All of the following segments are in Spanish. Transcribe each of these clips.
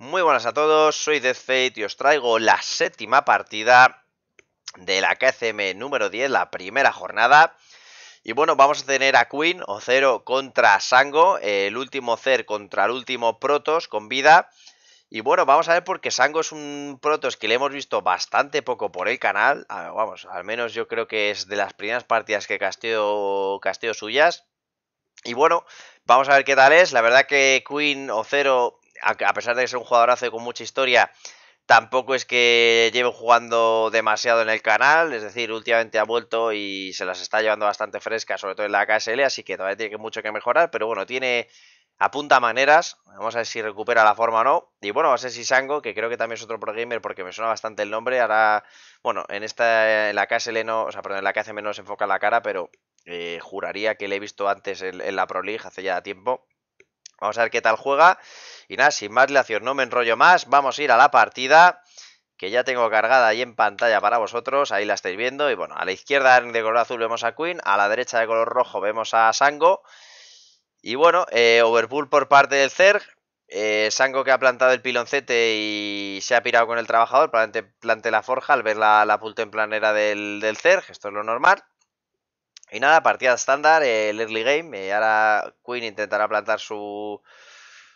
Muy buenas a todos, soy Deathfate y os traigo la séptima partida de la KCM número 10, la primera jornada. Y bueno, vamos a tener a Queen, Ocero contra Sango, el último Cer contra el último Protos con vida. Y bueno, vamos a ver porque Sango es un Protos que le hemos visto bastante poco por el canal. Ah, vamos, al menos yo creo que es de las primeras partidas que casteo, casteo suyas. Y bueno, vamos a ver qué tal es. La verdad que Queen Ocero a pesar de ser un jugadorazo con mucha historia, tampoco es que lleve jugando demasiado en el canal, es decir, últimamente ha vuelto y se las está llevando bastante frescas, sobre todo en la KSL, así que todavía tiene mucho que mejorar, pero bueno, tiene apunta maneras, vamos a ver si recupera la forma o no, y bueno, a ser si Sango, que creo que también es otro pro gamer porque me suena bastante el nombre, ahora, bueno, en esta, en la KSL no, o sea, perdón, en la KSM no se enfoca la cara, pero eh, juraría que le he visto antes en, en la Pro League hace ya tiempo, Vamos a ver qué tal juega. Y nada, sin más dilación, no me enrollo más. Vamos a ir a la partida que ya tengo cargada ahí en pantalla para vosotros, ahí la estáis viendo, y bueno, a la izquierda de color azul vemos a Queen, a la derecha de color rojo vemos a Sango, y bueno, eh, Overpool por parte del CERG, eh, Sango que ha plantado el piloncete y se ha pirado con el trabajador, probablemente plante la forja al ver la, la en planera del, del esto es lo normal, y nada, partida estándar, el early game. Y ahora Queen intentará plantar su,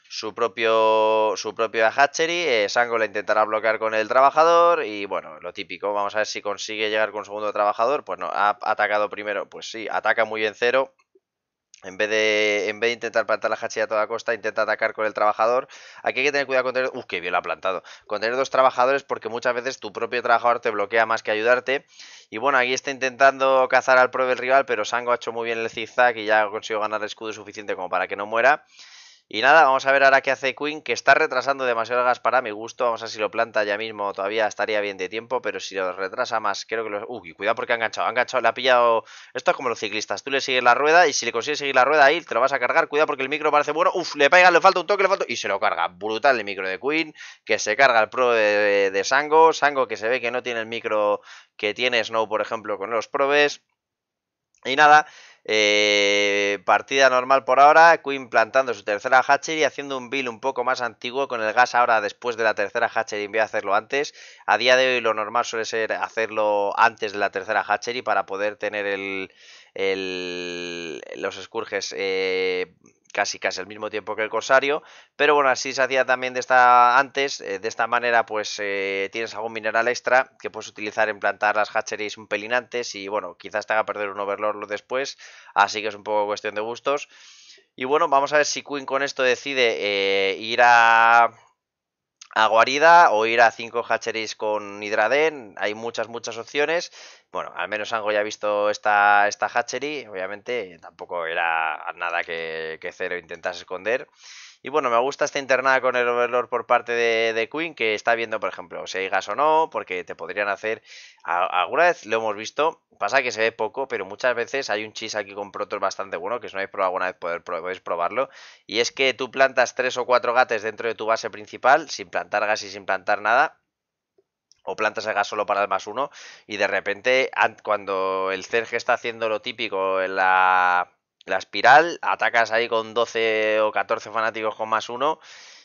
su propio su propio hatchery. Eh, Sango la intentará bloquear con el trabajador. Y bueno, lo típico. Vamos a ver si consigue llegar con segundo trabajador. Pues no, ha atacado primero. Pues sí, ataca muy en cero. En vez, de, en vez de intentar plantar la hatchery a toda costa, intenta atacar con el trabajador. Aquí hay que tener cuidado con tener... ¡uh, qué bien lo ha plantado! Con tener dos trabajadores porque muchas veces tu propio trabajador te bloquea más que ayudarte. Y bueno, aquí está intentando cazar al pro del rival, pero Sango ha hecho muy bien el zigzag y ya ha conseguido ganar el escudo suficiente como para que no muera. Y nada, vamos a ver ahora qué hace Queen, que está retrasando demasiado gas para mi gusto. Vamos a ver si lo planta ya mismo, todavía estaría bien de tiempo, pero si lo retrasa más, creo que lo. Uy, cuidado porque ha enganchado, ha enganchado, le ha pillado. Esto es como los ciclistas, tú le sigues la rueda y si le consigues seguir la rueda ahí, te lo vas a cargar. Cuidado porque el micro parece bueno, uf, le pega, le falta un toque, le falta. Y se lo carga. Brutal el micro de Queen, que se carga el pro de, de Sango. Sango que se ve que no tiene el micro que tiene Snow, por ejemplo, con los probes. Y nada, eh, partida normal por ahora, Queen plantando su tercera hatchery, haciendo un build un poco más antiguo con el gas ahora después de la tercera hatchery en vez de hacerlo antes. A día de hoy lo normal suele ser hacerlo antes de la tercera hatchery para poder tener los escurges eh, casi casi al mismo tiempo que el Corsario, pero bueno, así se hacía también de esta antes, eh, de esta manera pues eh, tienes algún mineral extra que puedes utilizar en plantar las hatcheries un pelín antes y bueno, quizás te haga perder un overlord después, así que es un poco cuestión de gustos. Y bueno, vamos a ver si Queen con esto decide eh, ir a a guarida o ir a 5 hatcheries con hidraden. Hay muchas, muchas opciones. Bueno, al menos Ango ya ha visto esta, esta hatchery. Obviamente tampoco era nada que, que Cero intentase esconder. Y bueno, me gusta esta internada con el Overlord por parte de, de Queen, que está viendo, por ejemplo, si hay gas o no, porque te podrían hacer. alguna vez lo hemos visto, pasa que se ve poco, pero muchas veces hay un chis aquí con Protos bastante bueno, que si no habéis probado alguna vez poder, podéis probarlo. Y es que tú plantas tres o cuatro gates dentro de tu base principal, sin plantar gas y sin plantar nada, o plantas el gas solo para el más uno y de repente cuando el Zerg está haciendo lo típico en la la espiral, atacas ahí con 12 o 14 fanáticos con más uno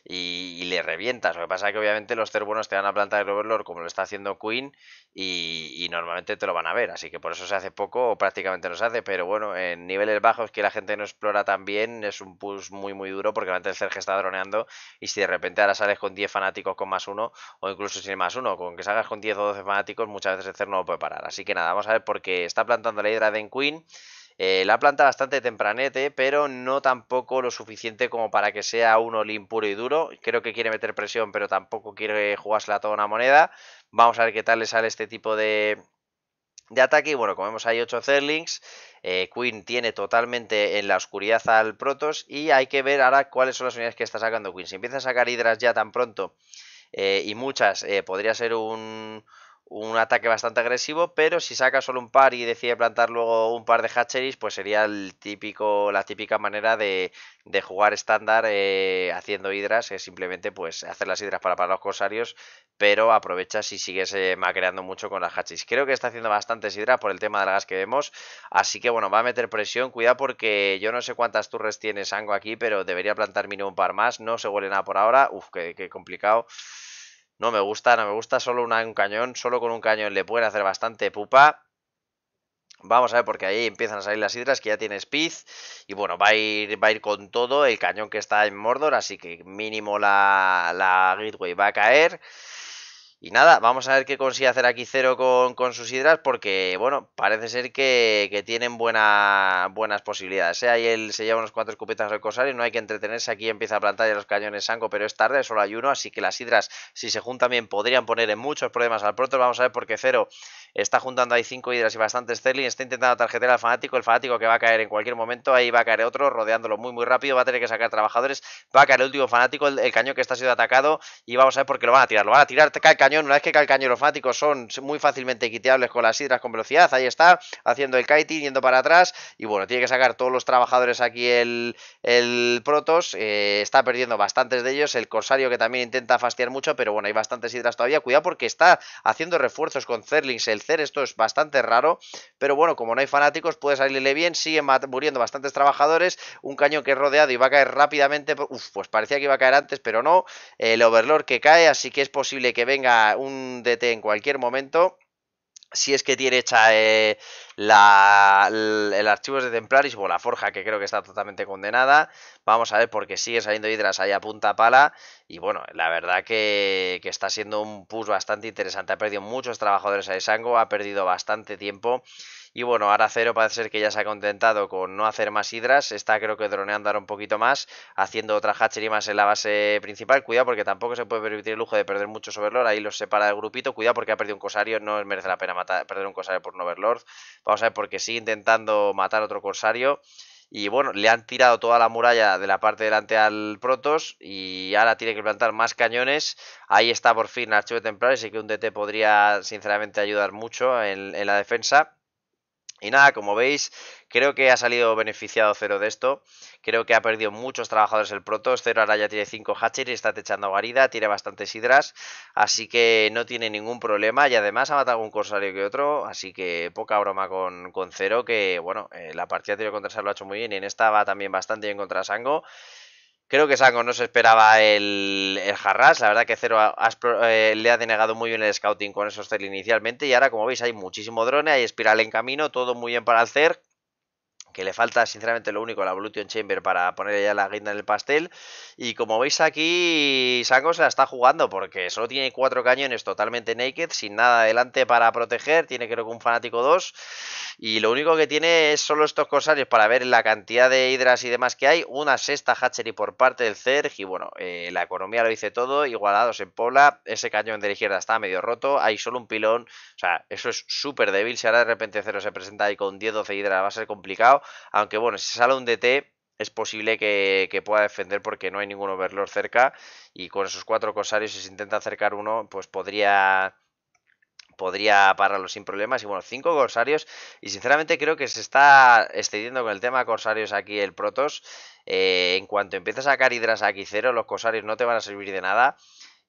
y, le revientas. Lo que pasa es que obviamente los buenos te van a plantar el overlord como lo está haciendo Queen y, normalmente te lo van a ver. Así que por eso se hace poco o prácticamente no se hace. Pero bueno, en niveles bajos que la gente no explora tan bien es un push muy muy duro porque antes el Cerge está droneando y si de repente ahora sales con 10 fanáticos con más uno o incluso sin más uno, con que salgas con 10 o 12 fanáticos muchas veces el Cer no lo puede parar. Así que nada, vamos a ver porque está plantando la hidra de en Queen. Eh, la planta bastante tempranete, pero no tampoco lo suficiente como para que sea un olín puro y duro. Creo que quiere meter presión, pero tampoco quiere jugársela toda una moneda. Vamos a ver qué tal le sale este tipo de, ataque. Y bueno, como vemos hay 8 Zerlings. Eh, Queen tiene totalmente en la oscuridad al protos Y hay que ver ahora cuáles son las unidades que está sacando Queen. Si empieza a sacar Hidras ya tan pronto eh, y muchas, podría ser un, un ataque bastante agresivo, pero si saca solo un par y decide plantar luego un par de hatcheries, pues sería el típico, la típica manera de, jugar estándar eh, haciendo hidras, es simplemente pues hacer las hidras para los corsarios, pero aprovecha si sigues eh, mucho con las hatcheries. Creo que está haciendo bastantes hidras por el tema de gas que vemos, así que bueno, va a meter presión, cuidado porque yo no sé cuántas turres tiene Sango aquí, pero debería plantar mínimo un par más, no se huele nada por ahora, uff, qué, qué complicado. No me gusta, no me gusta. Solo un cañón. Solo con un cañón le pueden hacer bastante pupa. Vamos a ver, porque ahí empiezan a salir las hidras que ya tiene Speed. Y bueno, va a ir, va a ir con todo el cañón que está en Mordor. Así que mínimo la, la Gateway va a caer. Y nada, vamos a ver qué consigue hacer aquí Cero con, con sus hidras, porque, bueno, parece ser que, tienen buena, buenas posibilidades. ¿eh? Ahí él se lleva unos cuatro de de cosario, no hay que entretenerse. Aquí empieza a plantar ya los cañones sango pero es tarde, solo hay uno, así que las hidras, si se juntan bien, podrían poner en muchos problemas al pronto. Vamos a ver, por qué Cero está juntando ahí cinco hidras y bastantes Zerlings está intentando tarjetar al fanático, el fanático que va a caer en cualquier momento, ahí va a caer otro, rodeándolo muy muy rápido, va a tener que sacar trabajadores, va a caer el último fanático, el, cañón que está siendo atacado, y vamos a ver por qué lo van a tirar, lo van a tirar, cae el cañón, una vez que cae el cañón, los fanáticos son muy fácilmente quiteables con las hidras con velocidad, ahí está, haciendo el kiting, yendo para atrás, y bueno, tiene que sacar todos los trabajadores aquí el, el Protos, eh, está perdiendo bastantes de ellos, el Corsario que también intenta fastidiar mucho, pero bueno, hay bastantes hidras todavía, cuidado porque está haciendo refuerzos con Zerlings, esto es bastante raro, pero bueno, como no hay fanáticos, puede salirle bien, Sigue muriendo bastantes trabajadores, un cañón que es rodeado y va a caer rápidamente, pues parecía que iba a caer antes, pero no, el overlord que cae, así que es posible que venga un DT en cualquier momento si es que tiene hecha eh, el archivo de Templaris o la forja, que creo que está totalmente condenada. Vamos a ver, porque sigue saliendo hidras ahí a punta pala. Y bueno, la verdad que, que está siendo un push bastante interesante. Ha perdido muchos trabajadores a Sango, ha perdido bastante tiempo. Y bueno, ahora Cero parece ser que ya se ha contentado con no hacer más hidras. Está creo que droneando ahora un poquito más, haciendo otra hatchery más en la base principal. Cuidado porque tampoco se puede permitir el lujo de perder muchos overlord. Ahí los separa el grupito. Cuidado porque ha perdido un Corsario. No merece la pena matar, perder un Corsario por un overlord. Vamos a ver porque sigue intentando matar otro corsario. Y bueno, le han tirado toda la muralla de la parte delante al Protos y ahora tiene que plantar más cañones. Ahí está por fin Archivo Templar, y sí que un DT podría sinceramente ayudar mucho en la defensa. Y nada, como veis, creo que ha salido beneficiado Cero de esto. Creo que ha perdido muchos trabajadores el Protoss. Cero ahora ya tiene 5 y está techando guarida, tiene bastantes hidras. Así que no tiene ningún problema. Y además ha matado un corsario que otro. Así que poca broma con, con Cero. Que bueno, eh, la partida tiro contra Sarlo lo ha hecho muy bien. Y en esta va también bastante bien contra Sango. Creo que Sango no se esperaba el, el Harras. La verdad que Cero eh, le ha denegado muy bien el scouting con esos Cer inicialmente. Y ahora, como veis, hay muchísimo drone, hay espiral en camino, todo muy bien para el que le falta sinceramente lo único, la Evolution Chamber, para poner ya la guinda en el pastel. Y como veis aquí, Sango se la está jugando porque solo tiene cuatro cañones totalmente naked, sin nada adelante para proteger, tiene creo que un fanático 2. Y lo único que tiene es solo estos corsarios para ver la cantidad de hidras y demás que hay, una sexta hatchery por parte del CERG y bueno, eh, la economía lo dice todo, igualados en Pobla, ese cañón de la izquierda está medio roto, hay solo un pilón, o sea, eso es súper débil, si ahora de repente Cero se presenta ahí con 10-12 hidras va a ser complicado, aunque bueno, si sale un DT, es posible que, pueda defender porque no hay ningún overlord cerca. Y con esos cuatro cosarios, si se intenta acercar uno, pues podría. Podría pararlo sin problemas. Y bueno, cinco corsarios. Y sinceramente creo que se está excediendo con el tema corsarios aquí el Protos. Eh, en cuanto empiezas a sacar hidras aquí cero, los Cosarios no te van a servir de nada.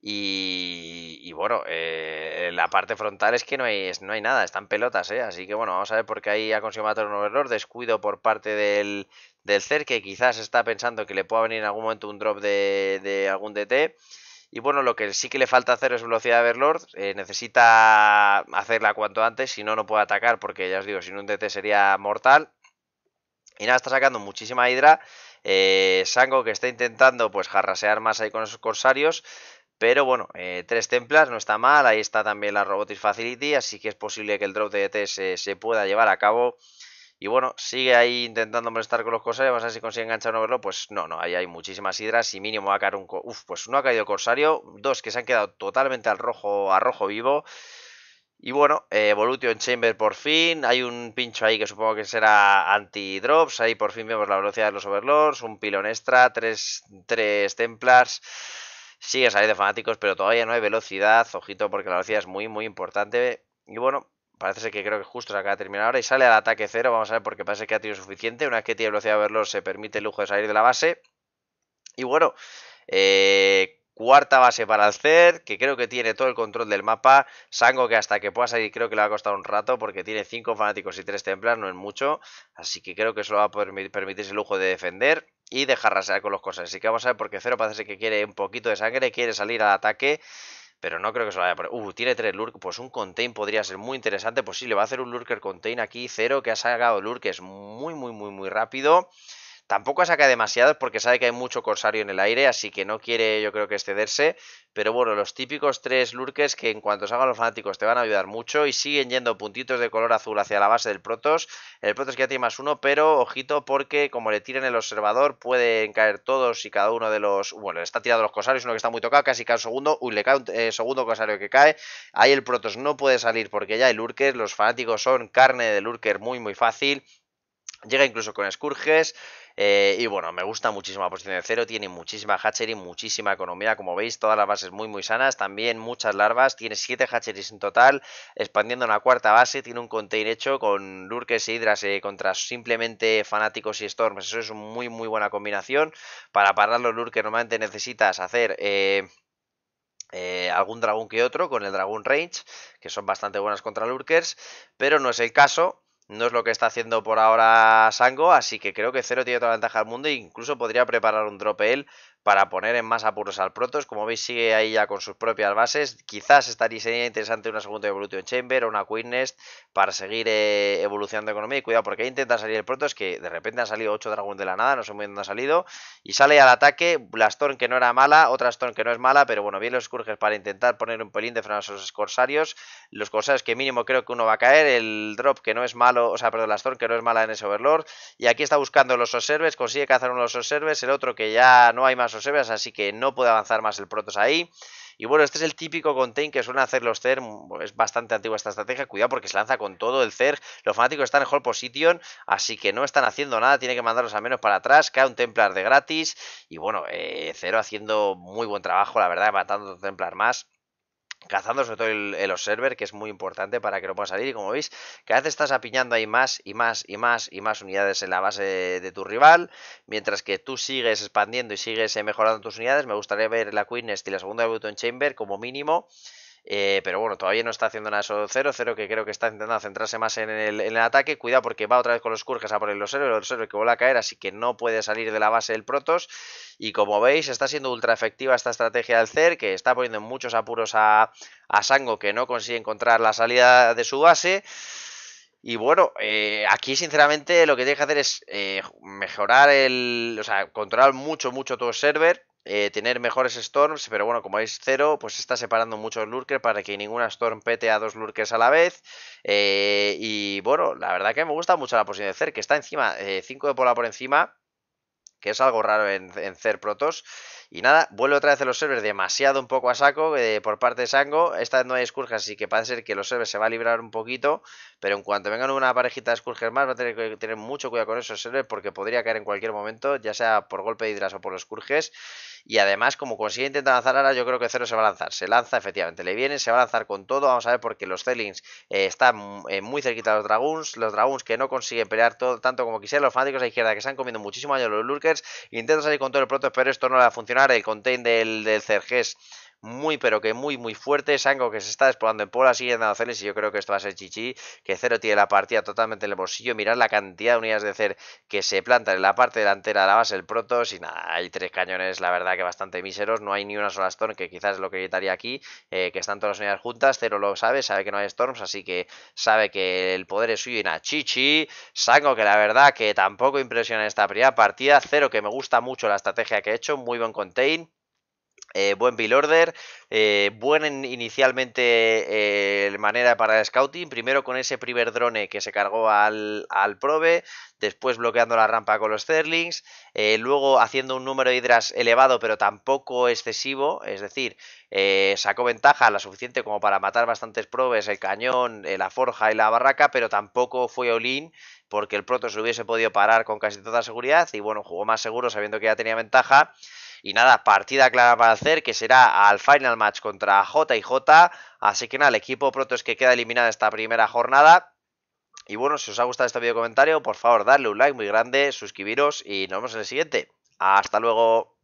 Y, y bueno, eh, la parte frontal es que no hay, no hay nada, están pelotas, ¿eh? Así que bueno, vamos a ver por qué ahí ha conseguido matar un Descuido por parte del, del CER, que quizás está pensando que le pueda venir en algún momento un drop de, algún DT. Y bueno, lo que sí que le falta hacer es velocidad de Overlord. Eh, necesita hacerla cuanto antes, si no, no puede atacar, porque ya os digo, sin un DT sería mortal. Y nada, está sacando muchísima hidra. Eh, Sango que está intentando pues jarrasear más ahí con esos corsarios. Pero bueno, eh, tres Templars no está mal, ahí está también la Robotics Facility, así que es posible que el drop de ET se, pueda llevar a cabo. Y bueno, sigue ahí intentando molestar con los corsarios. Vamos a ver si consigue enganchar un overlord. Pues no, no, ahí hay muchísimas hidras. Y mínimo va a caer un. Uf, pues uno ha caído corsario. Dos que se han quedado totalmente al rojo, a rojo vivo. Y bueno, eh, Evolution Chamber por fin. Hay un pincho ahí que supongo que será anti-drops. Ahí por fin vemos la velocidad de los overlords. Un pilón extra. Tres, tres templars sigue de fanáticos, pero todavía no hay velocidad. Ojito, porque la velocidad es muy, muy importante. Y bueno, parece ser que creo que justo se acaba de terminar ahora y sale al ataque cero. Vamos a ver, porque parece que ha tenido suficiente. Una vez que tiene velocidad de verlo, se permite el lujo de salir de la base. Y bueno, eh, Cuarta base para el que creo que tiene todo el control del mapa. Sango que hasta que pueda salir creo que le va a costar un rato porque tiene 5 fanáticos y 3 templas, no es mucho. Así que creo que eso va a permitirse el lujo de defender y dejar rasear con los cosas. Así que vamos a ver porque Cero parece que quiere un poquito de sangre, quiere salir al ataque. Pero no creo que se lo vaya a poner. Uh, tiene tres lurk. Pues un contain podría ser muy interesante. Pues sí, le va a hacer un lurker contain aquí. Cero que ha sacado es muy, muy, muy, muy rápido. Tampoco saca demasiados porque sabe que hay mucho corsario en el aire, así que no quiere yo creo que excederse. Pero bueno, los típicos tres lurkes que en cuanto salgan los fanáticos te van a ayudar mucho y siguen yendo puntitos de color azul hacia la base del Protos. El Protos que ya tiene más uno, pero ojito porque como le tiren el observador pueden caer todos y cada uno de los... Bueno, está tirado los corsarios, uno que está muy tocado, casi cae un segundo. Uy, le cae un eh, segundo corsario que cae. Ahí el Protos no puede salir porque ya hay lurkers, los fanáticos son carne de lurker muy muy fácil. Llega incluso con Escurges. Eh, y bueno, me gusta muchísimo la posición de cero, tiene muchísima hatchery, muchísima economía, como veis, todas las bases muy muy sanas, también muchas larvas, tiene 7 hatcheries en total, expandiendo una cuarta base, tiene un container hecho con lurkers y e hidras eh, contra simplemente fanáticos y storms, eso es muy muy buena combinación, para parar los lurkes normalmente necesitas hacer... Eh, algún dragón que otro con el dragón range que son bastante buenas contra lurkers pero no es el caso no es lo que está haciendo por ahora Sango, así que creo que Cero tiene toda la ventaja al mundo e incluso podría preparar un drop para poner en más apuros al Protos, Como veis, sigue ahí ya con sus propias bases. Quizás estaría interesante una segunda evolución Chamber o una Queen Nest para seguir eh, evolucionando economía. Y cuidado, porque ahí intentan salir el Protoss, que de repente han salido 8 Dragones de la nada, no sé muy dónde han salido. Y sale al ataque la Storm que no era mala, otra Storm que no es mala, pero bueno, bien los Scourges para intentar poner un pelín de freno a esos Corsarios. Los Corsarios que mínimo creo que uno va a caer, el drop que no es malo, o sea, perdón, la Storm que no es mala en ese Overlord. Y aquí está buscando los Observes, consigue cazar uno de los Observes, el otro que ya no hay más así que no puede avanzar más el Protos ahí. Y bueno, este es el típico contain que suelen hacer los CER. Mm, es bastante antigua esta estrategia. Cuidado porque se lanza con todo el CER. Los fanáticos están en hold position. Así que no están haciendo nada. Tiene que mandarlos a menos para atrás. Cae un Templar de gratis. Y bueno, Cero eh, haciendo muy buen trabajo, la verdad, matando Templar más cazando sobre todo el, observer, que es muy importante para que no pueda salir. Y como veis, cada vez estás apiñando ahí más y más y más y más unidades en la base de tu rival, mientras que tú sigues expandiendo y sigues mejorando tus unidades. Me gustaría ver la Queen y la segunda button Chamber como mínimo eh, pero bueno, todavía no está haciendo nada eso 0-0, que creo que está intentando centrarse más en el, ataque. Cuidado porque va otra vez con los Kurges a por el 0 el que vuelve a caer, así que no puede salir de la base del Protos. Y como veis, está siendo ultra efectiva esta estrategia del CER, que está poniendo muchos apuros a, Sango, que no consigue encontrar la salida de su base. Y bueno, eh, aquí sinceramente lo que tiene que hacer es eh, mejorar el. O sea, controlar mucho, mucho tu server. Eh, tener mejores Storms, pero bueno, como es cero, pues está separando muchos Lurkers para que ninguna Storm pete a dos Lurkers a la vez. Eh, y bueno, la verdad que me gusta mucho la posición de Cer, que está encima, 5 eh, de pola por encima, que es algo raro en, en Cer Protos. Y nada, vuelve otra vez a los servers demasiado un poco a saco eh, por parte de Sango. Esta vez no hay Scourges, así que parece ser que los servers se va a librar un poquito. Pero en cuanto vengan una parejita de escurges más, va a tener que tener mucho cuidado con esos servers porque podría caer en cualquier momento, ya sea por golpe de hidras o por los Scourges. Y además, como consigue intentar lanzar ahora, yo creo que Cero se va a lanzar. Se lanza, efectivamente, le viene, se va a lanzar con todo. Vamos a ver porque los Celings eh, están eh, muy cerquita a los Dragoons. Los Dragoons que no consiguen pelear todo, tanto como quisiera Los fanáticos a izquierda que se han comido muchísimo daño los Lurkers. Intentan salir con todo el pronto, pero esto no le va a funcionar. El contain del, del Cerges muy, pero que muy, muy fuerte. Sango que se está desplazando en pola, sigue dando celes y yo creo que esto va a ser Chichi, que Cero tiene la partida totalmente en el bolsillo. Mirad la cantidad de unidades de Cer que se plantan en la parte delantera de la base el proto y nada, hay tres cañones, la verdad que bastante míseros, no hay ni una sola Storm, que quizás es lo que evitaría aquí, eh, que están todas las unidades juntas, Cero lo sabe, sabe que no hay Storms, así que sabe que el poder es suyo y nada, Chichi, Sango que la verdad que tampoco impresiona en esta primera partida, Cero que me gusta mucho la estrategia que he hecho, muy buen contain, eh, buen bill order, eh, buen inicialmente eh, manera para el scouting, primero con ese primer drone que se cargó al, al Probe, después bloqueando la rampa con los Sterlings, luego haciendo un número de hidras elevado pero tampoco excesivo, es decir, sacó ventaja la suficiente como para matar bastantes probes, el cañón, la forja y la barraca, pero tampoco fue all-in porque el Proto se hubiese podido parar con casi toda seguridad y bueno, jugó más seguro sabiendo que ya tenía ventaja. Y nada, partida clara para hacer, que será al final match contra JJ. Así que nada, el equipo pronto es que queda eliminado esta primera jornada. Y bueno, si os ha gustado este video comentario, por favor, darle un like muy grande, suscribiros y nos vemos en el siguiente. Hasta luego.